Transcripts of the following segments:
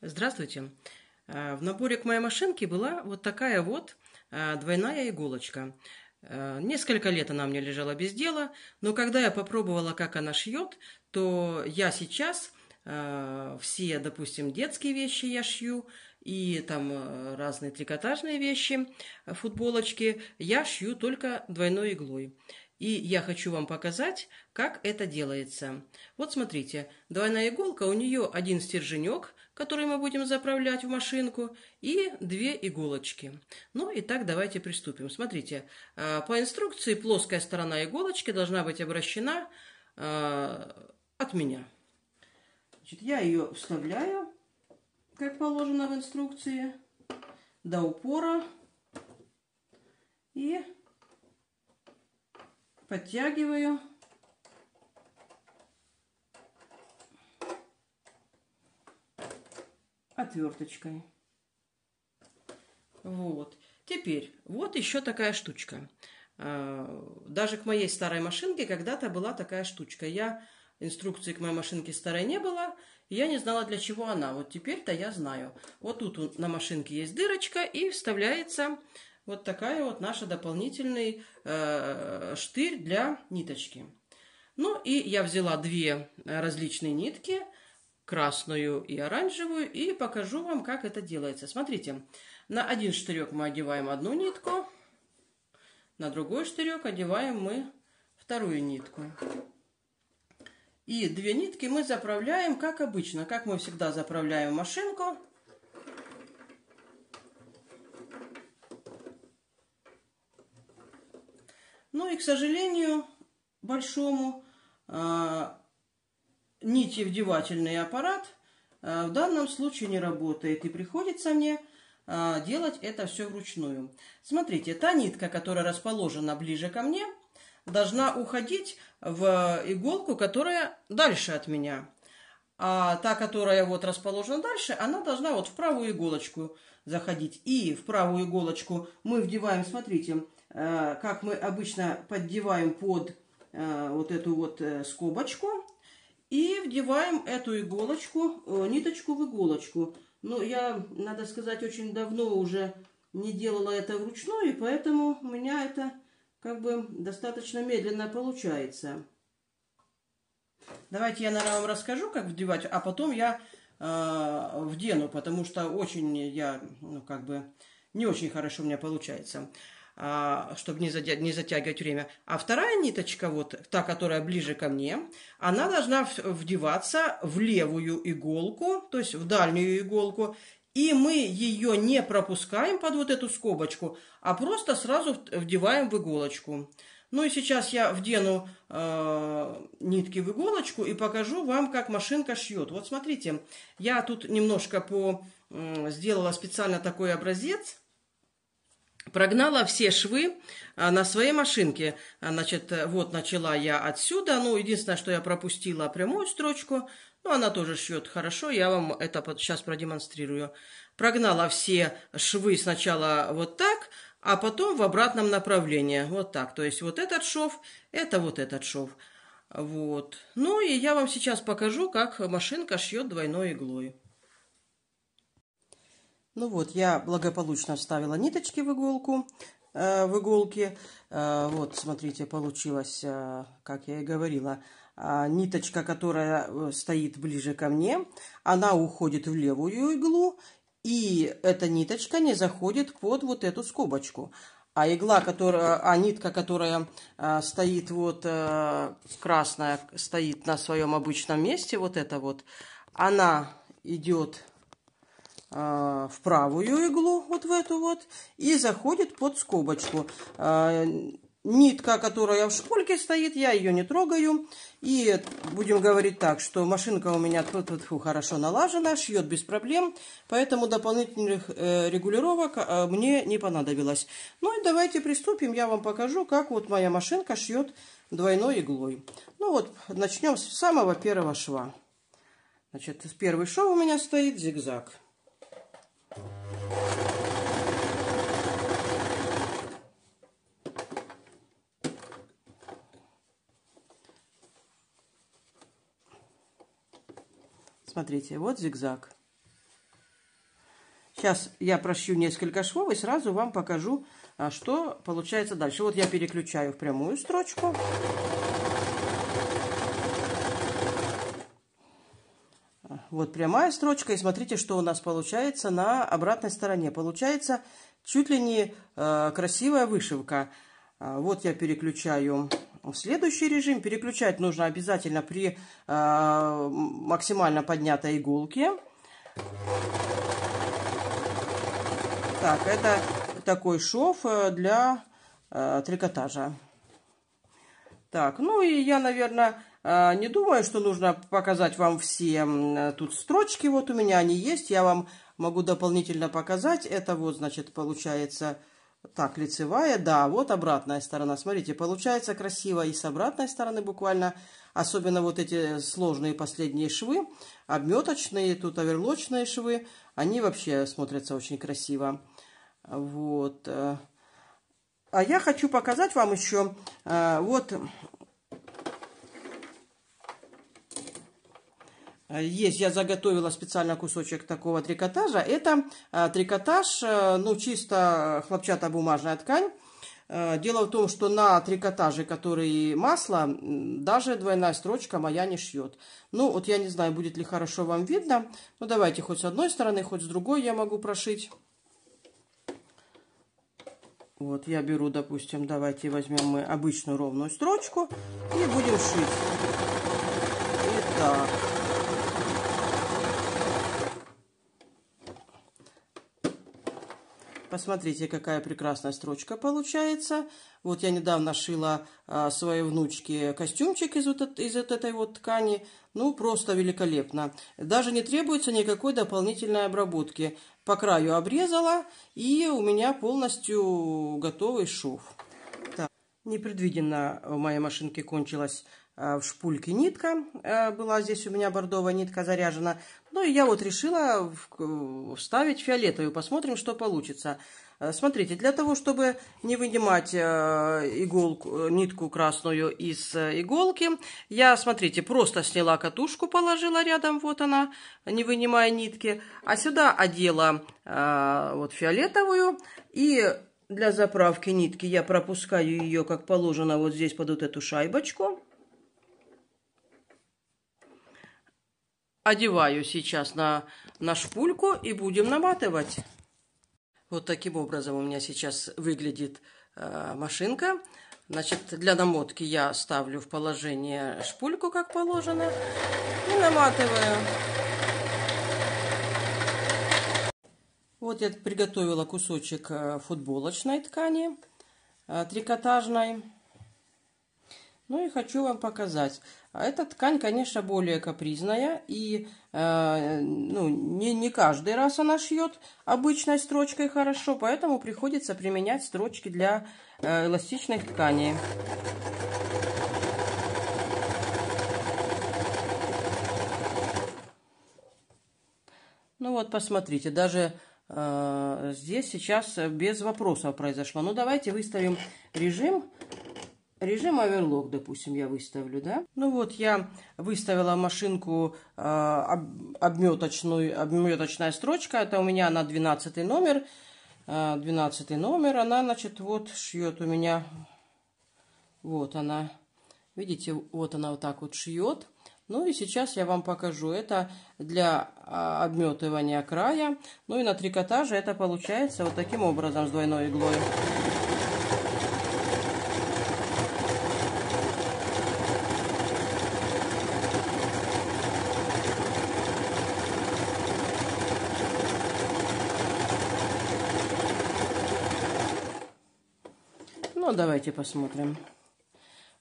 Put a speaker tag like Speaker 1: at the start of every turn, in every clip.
Speaker 1: Здравствуйте. Э, в наборе к моей машинке была вот такая вот э, двойная иголочка. Э, несколько лет она мне лежала без дела, но когда я попробовала, как она шьет, то я сейчас все, допустим, детские вещи я шью, и там разные трикотажные вещи, футболочки, я шью только двойной иглой. И я хочу вам показать, как это делается. Вот смотрите, двойная иголка, у нее один стерженек, которые мы будем заправлять в машинку, и две иголочки. Ну и так давайте приступим. Смотрите, э, по инструкции плоская сторона иголочки должна быть обращена э, от меня. Значит, я ее вставляю, как положено в инструкции, до упора и подтягиваю отверточкой. Вот. Теперь, вот еще такая штучка. А, даже к моей старой машинке когда-то была такая штучка. Я инструкции к моей машинке старой не было, я не знала, для чего она. Вот теперь-то я знаю. Вот тут на машинке есть дырочка, и вставляется вот такая вот наша дополнительный э, штырь для ниточки. Ну и я взяла две различные нитки – красную и оранжевую и покажу вам, как это делается. Смотрите, на один штырек мы одеваем одну нитку, на другой штырек одеваем мы вторую нитку. И две нитки мы заправляем, как обычно, как мы всегда заправляем машинку. Ну и, к сожалению, большому, а, Нити вдевательный аппарат э, в данном случае не работает. И приходится мне э, делать это все вручную. Смотрите, та нитка, которая расположена ближе ко мне, должна уходить в иголку, которая дальше от меня. А та, которая вот расположена дальше, она должна вот в правую иголочку заходить. И в правую иголочку мы вдеваем, смотрите, э, как мы обычно поддеваем под вот эту вот скобочку. И вдеваем эту иголочку, э, ниточку в иголочку. Но ну, я, надо сказать, очень давно уже не делала это вручную, и поэтому у меня это как бы достаточно медленно получается. Давайте я, наверное, вам расскажу, как вдевать, а потом я э, вдену, потому что очень я, ну, как бы, не очень хорошо у меня получается. А, чтобы не, затя... не затягивать время. А вторая ниточка, вот та, которая ближе ко мне, она должна вдеваться в левую иголку, то есть в дальнюю иголку, и мы ее не пропускаем под вот эту скобочку, а просто сразу вдеваем в иголочку. Ну и сейчас я вдену э, нитки в иголочку и покажу вам, как машинка шьет. Вот смотрите, я тут немножко по, э, сделала специально такой образец прогнала все швы а, на своей машинке. А, значит, вот начала я отсюда. Ну, единственное, что я пропустила прямую строчку. Ну, она тоже шьет хорошо, я вам это сейчас продемонстрирую. Прогнала все швы сначала вот так, а потом в обратном направлении. Вот так. То есть вот этот шов, это вот этот шов. Вот. Ну и я вам сейчас покажу, как машинка шьет двойной иглой. Ну вот, я благополучно вставила ниточки в иголку, э, в иголке. Э, вот, смотрите, получилось, э, как я и говорила, э, ниточка, которая э, стоит ближе ко мне, она уходит в левую иглу, и эта ниточка не заходит под вот эту скобочку. А игла, которая, а нитка, которая а, стоит вот а, красная, стоит на своем обычном месте, вот эта вот, она идет а, в правую иглу, вот в эту вот, и заходит под скобочку. А, нитка, которая в шпульке стоит, я ее не трогаю. И будем говорить так, что машинка у меня тут, тут, хорошо налажена, шьет без проблем. Поэтому дополнительных э, регулировок а, мне не понадобилось. Ну и давайте приступим, я вам покажу, как вот моя машинка шьет двойной иглой. Ну вот, начнем с самого первого шва. Значит, первый шов у меня стоит зигзаг. Смотрите, вот зигзаг. Сейчас я прощу несколько швов и сразу вам покажу, а, что получается дальше. Вот я переключаю в прямую строчку. Вот прямая строчка, и смотрите, что у нас получается на обратной стороне. Получается чуть ли не э, красивая вышивка. А, вот я переключаю в следующий режим. Переключать нужно обязательно при э, максимально поднятой иголке. Так, это такой шов э, для э, трикотажа. Так, ну и я, наверное, а, не думаю, что нужно показать вам все тут строчки. Вот у меня они есть. Я вам могу дополнительно показать. Это вот, значит, получается так, лицевая. Да, вот обратная сторона. Смотрите, получается красиво и с обратной стороны буквально. Особенно вот эти сложные последние швы. Обметочные, тут оверлочные швы. Они вообще смотрятся очень красиво. Вот. А я хочу показать вам еще. А, вот Э, есть, я заготовила специально кусочек такого трикотажа. Это э, трикотаж, э, ну, чисто хлопчатобумажная ткань. Дело в том, что на трикотаже, который масло, даже двойная строчка моя не шьет. Ну, вот я не знаю, будет ли хорошо вам видно. Ну, давайте хоть с одной стороны, хоть с другой я могу прошить. Вот я беру, допустим, давайте возьмем мы обычную ровную строчку и будем шить. Итак. Посмотрите, какая прекрасная строчка получается. Вот я недавно шила а, своей внучке костюмчик из вот, из вот этой вот ткани. Ну, просто великолепно. Даже не требуется никакой дополнительной обработки. По краю обрезала, и у меня полностью готовый шов. Непредвиденно в моей машинке кончилась э, в шпульке нитка. Э, была здесь у меня бордовая нитка заряжена. Ну и я вот решила вставить фиолетовую. Посмотрим, что получится. Э, смотрите, для того, чтобы не вынимать иголку, нитку красную из иголки, я, смотрите, просто сняла катушку, положила рядом, вот она, не вынимая нитки, а сюда одела вот фиолетовую и для заправки нитки я пропускаю ее, как положено, вот здесь под вот эту шайбочку. Одеваю сейчас на, на шпульку и будем наматывать. Вот таким образом у меня сейчас выглядит э, машинка. Значит, для намотки я ставлю в положение шпульку, как положено, и наматываю. Вот я приготовила кусочек э, футболочной ткани, э, трикотажной. Ну и хочу вам показать. А эта ткань, конечно, более капризная. И э, ну, не, не каждый раз она шьет обычной строчкой хорошо. Поэтому приходится применять строчки для эластичных тканей. Ну вот, посмотрите, даже Э, здесь сейчас без вопросов произошло. Ну, давайте выставим режим. Режим оверлок, допустим, я выставлю, да? Ну вот я выставила машинку э, обметочную, обметочная строчка. Это у меня на 12 номер. Э, 12 номер, она, значит, вот шьет у меня. Вот она. Видите, вот она вот так вот шьет. Ну и сейчас я вам покажу. Это для а, обметывания края. Ну и на трикотаже это получается вот таким образом с двойной иглой. Ну, давайте посмотрим.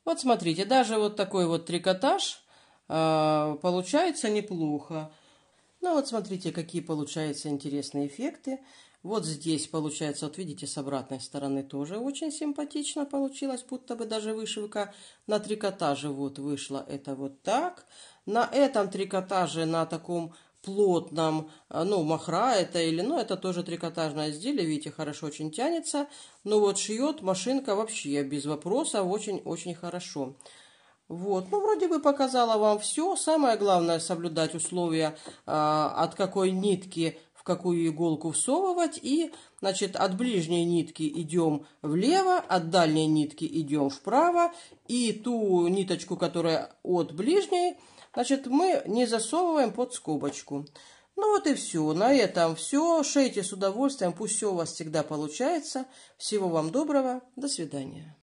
Speaker 1: Вот смотрите, даже вот такой вот трикотаж – а, получается неплохо. Ну вот смотрите, какие получаются интересные эффекты. Вот здесь получается, вот видите, с обратной стороны тоже очень симпатично получилось, будто бы даже вышивка на трикотаже вот вышла. Это вот так. На этом трикотаже, на таком плотном, а, ну, махра это или, ну, это тоже трикотажное изделие, видите, хорошо очень тянется. Но ну, вот шьет машинка вообще без вопросов очень-очень хорошо. Вот, ну, вроде бы показала вам все. Самое главное соблюдать условия, э, от какой нитки в какую иголку всовывать. И, значит, от ближней нитки идем влево, от дальней нитки идем вправо. И ту ниточку, которая от ближней, значит, мы не засовываем под скобочку. Ну вот и все. На этом все. Шейте с удовольствием. Пусть все у вас всегда получается. Всего вам доброго. До свидания.